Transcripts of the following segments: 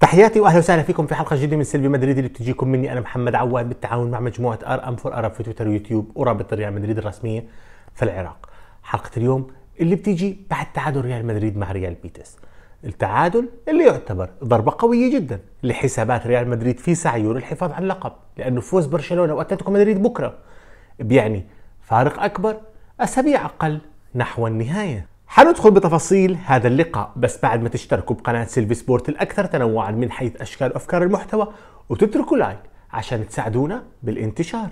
تحياتي واهلا وسهلا فيكم في حلقه جديده من سلبي مدريد اللي بتجيكم مني انا محمد عواد بالتعاون مع مجموعه ار ام فور ارب في تويتر ويوتيوب ورابطه ريال مدريد الرسميه في العراق. حلقه اليوم اللي بتيجي بعد تعادل ريال مدريد مع ريال بيتس. التعادل اللي يعتبر ضربة قوية جدا لحسابات ريال مدريد في سعيه للحفاظ على اللقب لأنه فوز برشلونة وأتلتيكو مدريد بكرة بيعني فارق أكبر أسابيع أقل نحو النهاية حندخل بتفاصيل هذا اللقاء بس بعد ما تشتركوا بقناة سيلفي سبورت الأكثر تنوعا من حيث أشكال وأفكار المحتوى وتتركوا لايك عشان تساعدونا بالانتشار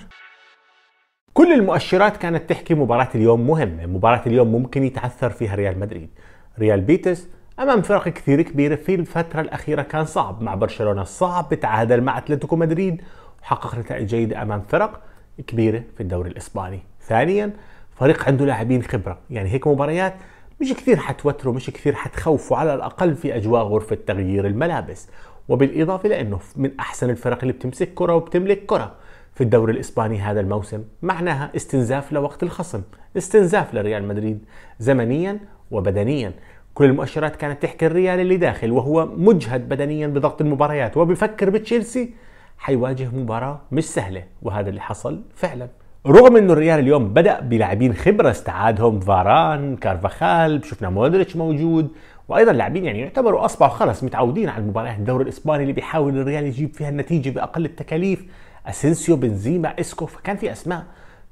كل المؤشرات كانت تحكي مباراة اليوم مهمة مباراة اليوم ممكن يتعثر فيها ريال مدريد ريال بيتس امام فرق كثير كبيره في الفتره الاخيره كان صعب مع برشلونه صعب تعادل مع اتلتيكو مدريد وحقق نتائج جيده امام فرق كبيره في الدوري الاسباني ثانيا فريق عنده لاعبين خبره يعني هيك مباريات مش كثير حتوتره مش كثير حتخوفه على الأقل في أجواء غرفة تغيير الملابس وبالإضافة لأنه من أحسن الفرق اللي بتمسك كرة وبتملك كرة في الدوري الإسباني هذا الموسم معناها استنزاف لوقت الخصم استنزاف لريال مدريد زمنيا وبدنيا كل المؤشرات كانت تحكي الريال اللي داخل وهو مجهد بدنيا بضغط المباريات وبفكر بتشيلسي حيواجه مباراة مش سهلة وهذا اللي حصل فعلا رغم انه الريال اليوم بدا بلاعبين خبره استعادهم فاران كارفاخال شفنا مودريتش موجود وايضا لاعبين يعني يعتبروا اصبحوا خلص متعودين على مباريات الدوري الاسباني اللي بيحاول الريال يجيب فيها النتيجه باقل التكاليف اسينسيو بنزيما اسكو فكان في اسماء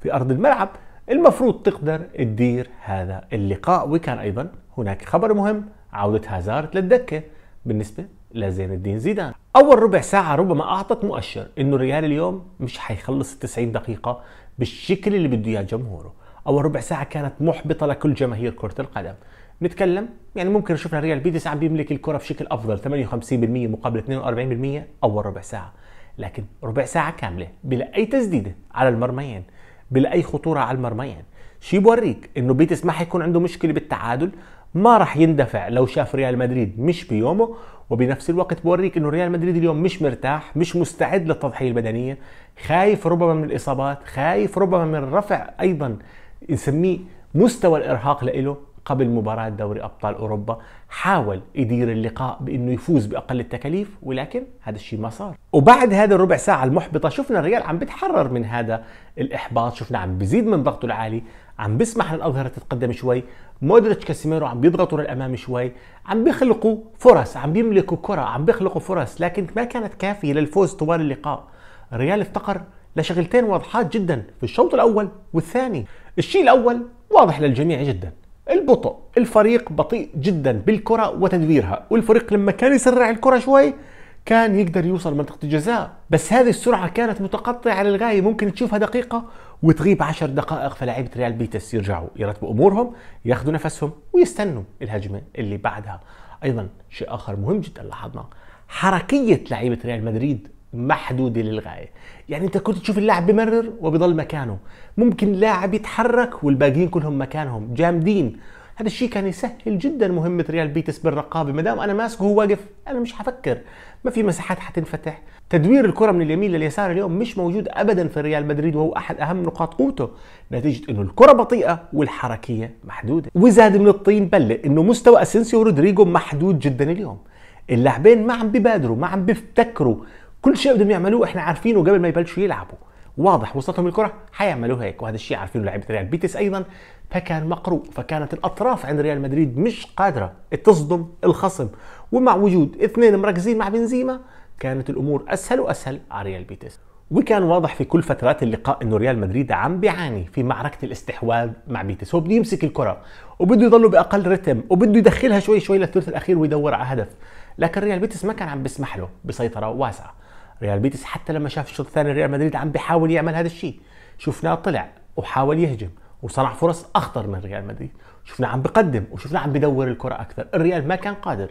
في ارض الملعب المفروض تقدر تدير هذا اللقاء وكان ايضا هناك خبر مهم عوده هازارد للدكه بالنسبه لزين الدين زيدان اول ربع ساعه ربما اعطت مؤشر انه الريال اليوم مش حيخلص ال 90 دقيقه بالشكل اللي بده اياه جمهوره اول ربع ساعه كانت محبطه لكل جماهير كره القدم نتكلم يعني ممكن شفنا ريال بيتس عم بيملك الكره بشكل افضل 58% مقابل 42% اول ربع ساعه لكن ربع ساعه كامله بلا اي تسديده على المرميين بلا اي خطوره على المرميين شيء بوريك انه بيتس ما حيكون عنده مشكله بالتعادل ما راح يندفع لو شاف ريال مدريد مش بيومه وبنفس الوقت بوريك انه ريال مدريد اليوم مش مرتاح مش مستعد للتضحيه البدنيه خايف ربما من الاصابات خايف ربما من رفع ايضا نسميه مستوى الارهاق له قبل مباراة دوري أبطال أوروبا حاول يدير اللقاء بأنه يفوز بأقل التكاليف ولكن هذا الشيء ما صار وبعد هذا الربع ساعة المحبطة شفنا الريال عم بتحرر من هذا الإحباط شفنا عم بزيد من ضغطه العالي عم بسمح للأظهرة تتقدم شوي مودريتش كاسيميرو عم بيضغطوا للأمام شوي عم بيخلقوا فرص عم بيملكوا كرة عم بيخلقوا فرص لكن ما كانت كافية للفوز طوال اللقاء الريال افتقر لشغلتين واضحات جدا في الشوط الأول والثاني الشيء الأول واضح للجميع جدا البطء الفريق بطيء جدا بالكرة وتدويرها والفريق لما كان يسرع الكرة شوي كان يقدر يوصل منطقة الجزاء بس هذه السرعة كانت متقطعة للغاية ممكن تشوفها دقيقة وتغيب عشر دقائق فلاعيبة ريال بيتس يرجعوا يرتبوا أمورهم ياخذوا نفسهم ويستنوا الهجمة اللي بعدها أيضا شيء آخر مهم جدا لاحظنا حركية لعيبة ريال مدريد محدوده للغايه يعني انت كنت تشوف اللاعب بمرر وبضل مكانه ممكن لاعب يتحرك والباقيين كلهم مكانهم جامدين هذا الشيء كان يسهل جدا مهمة ريال بيتس بالرقابة ما دام أنا ماسكه وهو واقف أنا مش حفكر ما في مساحات حتنفتح تدوير الكرة من اليمين لليسار اليوم مش موجود أبدا في ريال مدريد وهو أحد أهم نقاط قوته نتيجة أنه الكرة بطيئة والحركية محدودة وزاد من الطين بلة أنه مستوى أسنسيو ورودريجو محدود جدا اليوم اللاعبين ما عم ببادروا ما عم بيفتكروا كل شيء بدهم يعملوه احنا عارفينه قبل ما يبلشوا يلعبوا واضح وصلتهم الكره حيعملوا هيك وهذا الشيء عارفينه لعيبه ريال بيتس ايضا فكان مقروء فكانت الاطراف عند ريال مدريد مش قادره تصدم الخصم ومع وجود اثنين مركزين مع بنزيما كانت الامور اسهل واسهل على ريال بيتس وكان واضح في كل فترات اللقاء انه ريال مدريد عم بيعاني في معركه الاستحواذ مع بيتس هو بده يمسك الكره وبده يضله باقل رتم وبده يدخلها شوي شوي للثلث الاخير ويدور على هدف لكن ريال بيتس ما كان عم بيسمح له بسيطره واسعه ريال بيتس حتى لما شاف الشوط الثاني ريال مدريد عم بيحاول يعمل هذا الشيء شفناه طلع وحاول يهجم وصنع فرص اخطر من ريال مدريد شفناه عم بقدم وشفناه عم بدور الكره اكثر الريال ما كان قادر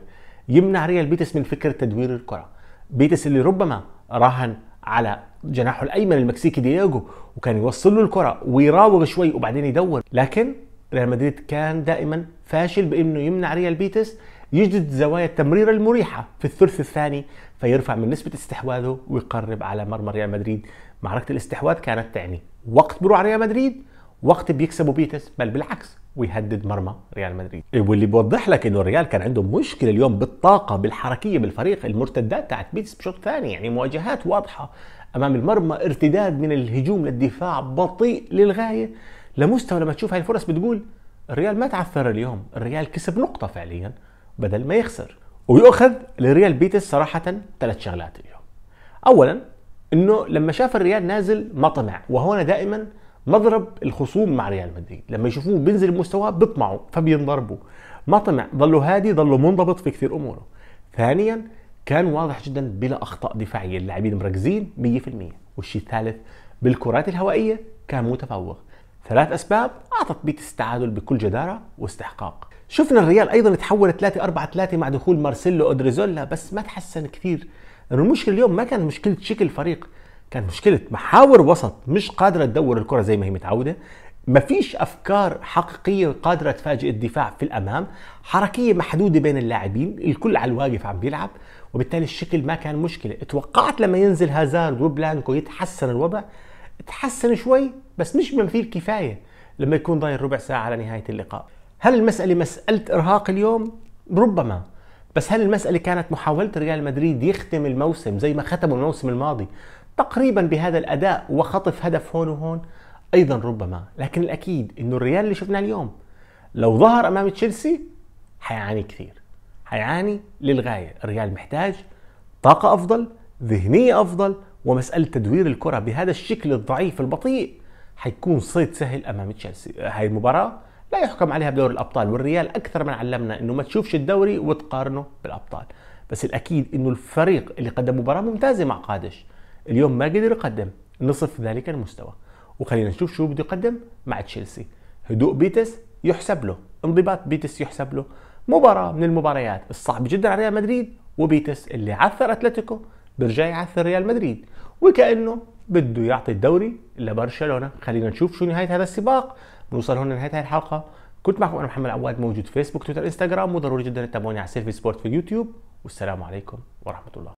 يمنع ريال بيتس من فكره تدوير الكره بيتس اللي ربما راهن على جناحه الايمن المكسيكي دييغو وكان يوصل له الكره ويراوغ شوي وبعدين يدور لكن ريال مدريد كان دائما فاشل بانه يمنع ريال بيتس يجد زوايا التمرير المريحة في الثلث الثاني فيرفع من نسبة استحواذه ويقرب على مرمى ريال مدريد معركة الاستحواذ كانت تعني وقت بروح ريال مدريد وقت بيكسبوا بيتس بل بالعكس ويهدد مرمى ريال مدريد إيه، واللي بيوضح لك انه الريال كان عنده مشكله اليوم بالطاقه بالحركيه بالفريق المرتدات تاعت بيتس بشوط ثاني يعني مواجهات واضحه امام المرمى ارتداد من الهجوم للدفاع بطيء للغايه لمستوى لما تشوف هاي الفرص بتقول الريال ما تعثر اليوم الريال كسب نقطه فعليا بدل ما يخسر ويؤخذ لريال بيتس صراحة ثلاث شغلات اليوم أولا أنه لما شاف الريال نازل ما طمع وهنا دائما مضرب الخصوم مع ريال مدريد لما يشوفوه بينزل مستواه بيطمعوا فبينضربوا ما طمع ظلوا هادي ظلوا منضبط في كثير أموره ثانيا كان واضح جدا بلا أخطاء دفاعية اللاعبين مركزين 100% والشيء الثالث بالكرات الهوائية كان متفوق ثلاث أسباب أعطت بيتس التعادل بكل جدارة واستحقاق شفنا الريال ايضا تحول 3 4 3 مع دخول مارسيلو اودريزولا بس ما تحسن كثير يعني المشكله اليوم ما كان مشكله شكل الفريق كان مشكله محاور وسط مش قادره تدور الكره زي ما هي متعوده ما فيش افكار حقيقيه قادره تفاجئ الدفاع في الامام حركيه محدوده بين اللاعبين الكل على الواقف عم بيلعب وبالتالي الشكل ما كان مشكله توقعت لما ينزل هازارد وبلانكو يتحسن الوضع تحسن شوي بس مش بمثيل كفايه لما يكون ضايل ربع ساعه على نهايه اللقاء هل المسألة مسألة إرهاق اليوم؟ ربما بس هل المسألة كانت محاولة ريال مدريد يختم الموسم زي ما ختموا الموسم الماضي تقريبا بهذا الأداء وخطف هدف هون وهون؟ أيضا ربما لكن الأكيد أنه الريال اللي شفناه اليوم لو ظهر أمام تشيلسي حيعاني كثير حيعاني للغاية الريال محتاج طاقة أفضل ذهنية أفضل ومسألة تدوير الكرة بهذا الشكل الضعيف البطيء حيكون صيد سهل أمام تشيلسي هاي المباراة لا يحكم عليها بدور الابطال والريال اكثر من علمنا انه ما تشوفش الدوري وتقارنه بالابطال بس الاكيد انه الفريق اللي قدم مباراه ممتازه مع قادش اليوم ما قدر يقدم نصف ذلك المستوى وخلينا نشوف شو بده يقدم مع تشيلسي هدوء بيتس يحسب له انضباط بيتس يحسب له مباراة من المباريات الصعبة جدا على ريال مدريد وبيتس اللي عثر اتلتيكو بيرجع يعثر ريال مدريد وكأنه بده يعطي الدوري لبرشلونة خلينا نشوف شو نهاية هذا السباق بنوصل هون لنهايه هذه الحلقه كنت معكم انا محمد عواد موجود في فيسبوك تويتر انستغرام وضروري جدا تتابعوني على سيلفي سبورت في اليوتيوب والسلام عليكم ورحمه الله